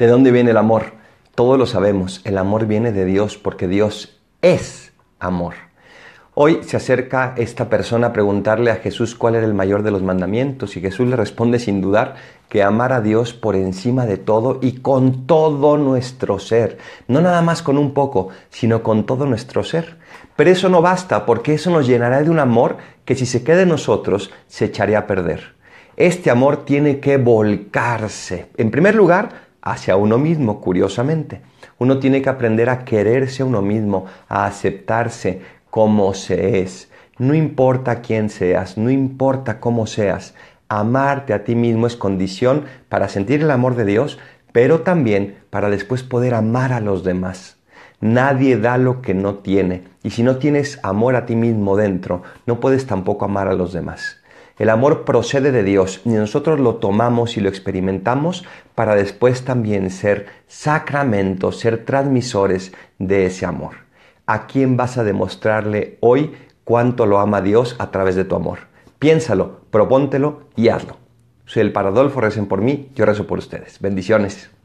¿De dónde viene el amor? Todos lo sabemos, el amor viene de Dios porque Dios es amor. Hoy se acerca esta persona a preguntarle a Jesús cuál era el mayor de los mandamientos y Jesús le responde sin dudar que amar a Dios por encima de todo y con todo nuestro ser, no nada más con un poco, sino con todo nuestro ser. Pero eso no basta porque eso nos llenará de un amor que si se queda en nosotros se echaría a perder. Este amor tiene que volcarse, en primer lugar, hacia uno mismo, curiosamente. Uno tiene que aprender a quererse a uno mismo, a aceptarse como se es. No importa quién seas, no importa cómo seas, amarte a ti mismo es condición para sentir el amor de Dios, pero también para después poder amar a los demás. Nadie da lo que no tiene, y si no tienes amor a ti mismo dentro, no puedes tampoco amar a los demás. El amor procede de Dios y nosotros lo tomamos y lo experimentamos para después también ser sacramentos, ser transmisores de ese amor. ¿A quién vas a demostrarle hoy cuánto lo ama Dios a través de tu amor? Piénsalo, propóntelo y hazlo. Soy el Paradolfo, recen por mí, yo rezo por ustedes. Bendiciones.